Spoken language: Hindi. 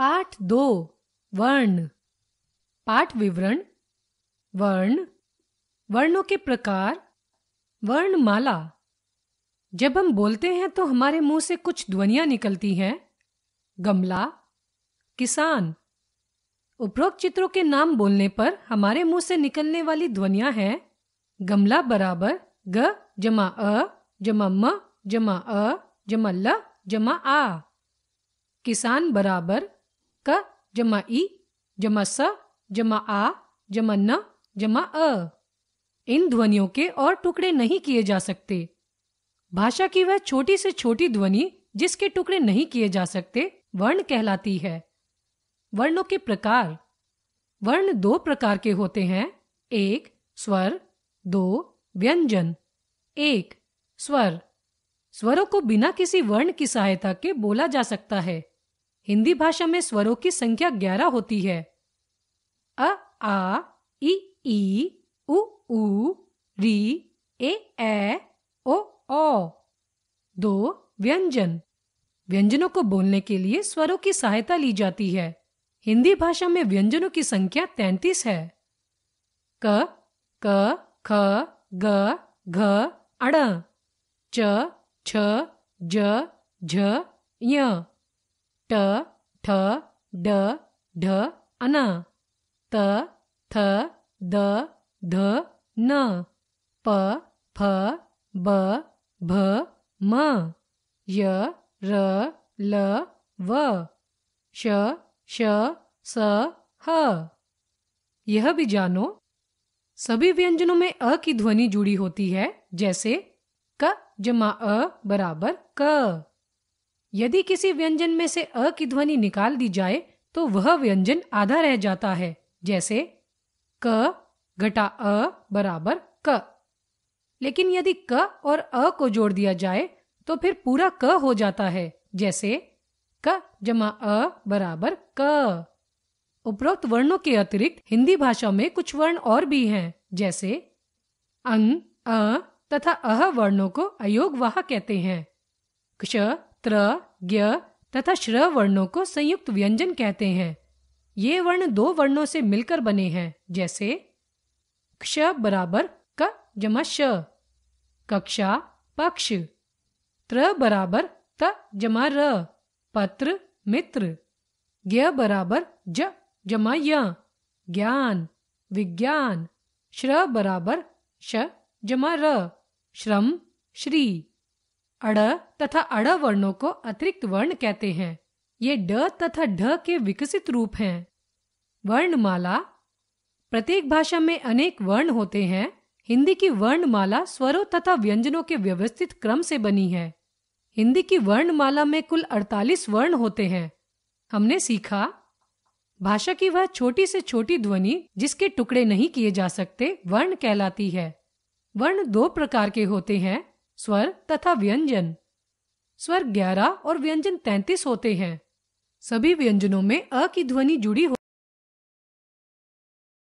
पाठ दो वर्ण पाठ विवरण वर्ण वर्णों के प्रकार वर्णमाला जब हम बोलते हैं तो हमारे मुंह से कुछ ध्वनियां निकलती हैं गमला किसान उपरोक्त चित्रों के नाम बोलने पर हमारे मुंह से निकलने वाली ध्वनियां हैं गमला बराबर ग जमा अ जमा म जमा अ जमा ल जमा आ किसान बराबर का जमा ई जमा स जमा आ जमा न जमा अ इन ध्वनियों के और टुकड़े नहीं किए जा सकते भाषा की वह छोटी से छोटी ध्वनि जिसके टुकड़े नहीं किए जा सकते वर्ण कहलाती है वर्णों के प्रकार वर्ण दो प्रकार के होते हैं एक स्वर दो व्यंजन एक स्वर स्वरों को बिना किसी वर्ण की सहायता के बोला जा सकता है हिंदी भाषा में स्वरों की संख्या ग्यारह होती है अ आ इ ई उ ऊ री ए ए ओ ओ दो व्यंजन व्यंजनों को बोलने के लिए स्वरों की सहायता ली जाती है हिंदी भाषा में व्यंजनों की संख्या तैंतीस है क क ख ग घ अड़ च छ ज झ ट ठ ड ढ अन त थ द ध न प फ ब भ म य र ल व श श स ह यह भी जानो सभी व्यंजनों में अ की ध्वनि जुड़ी होती है जैसे क जमा अ बराबर क यदि किसी व्यंजन में से अ की ध्वनि निकाल दी जाए तो वह व्यंजन आधा रह जाता है जैसे क घटा अ बराबर क लेकिन यदि क और अ को जोड़ दिया जाए तो फिर पूरा क हो जाता है जैसे क जमा अ बराबर क उपरोक्त वर्णों के अतिरिक्त हिंदी भाषा में कुछ वर्ण और भी हैं जैसे अंग अ तथा अह वर्णों को अयोग वाह कहते हैं क्ष त्र ज्ञ तथा श्र वर्णों को संयुक्त व्यंजन कहते हैं ये वर्ण दो वर्णों से मिलकर बने हैं जैसे क्ष बराबर क जमा श कक्षा पक्ष त्र बराबर त जमा र पत्र मित्र ज्ञ बराबर ज जमा य ज्ञान विज्ञान श्र बराबर श जमा र श्रम श्री अड़ तथा अड़ वर्णों को अतिरिक्त वर्ण कहते हैं ये ड तथा ढ के विकसित रूप हैं वर्णमाला प्रत्येक भाषा में अनेक वर्ण होते हैं हिंदी की वर्णमाला स्वरों तथा व्यंजनों के व्यवस्थित क्रम से बनी है हिंदी की वर्णमाला में कुल 48 वर्ण होते हैं हमने सीखा भाषा की वह छोटी से छोटी ध्वनि जिसके टुकड़े नहीं किए जा सकते वर्ण कहलाती है वर्ण दो प्रकार के होते हैं स्वर तथा व्यंजन स्वर ग्यारह और व्यंजन तैतीस होते हैं सभी व्यंजनों में अ की ध्वनि जुड़ी हो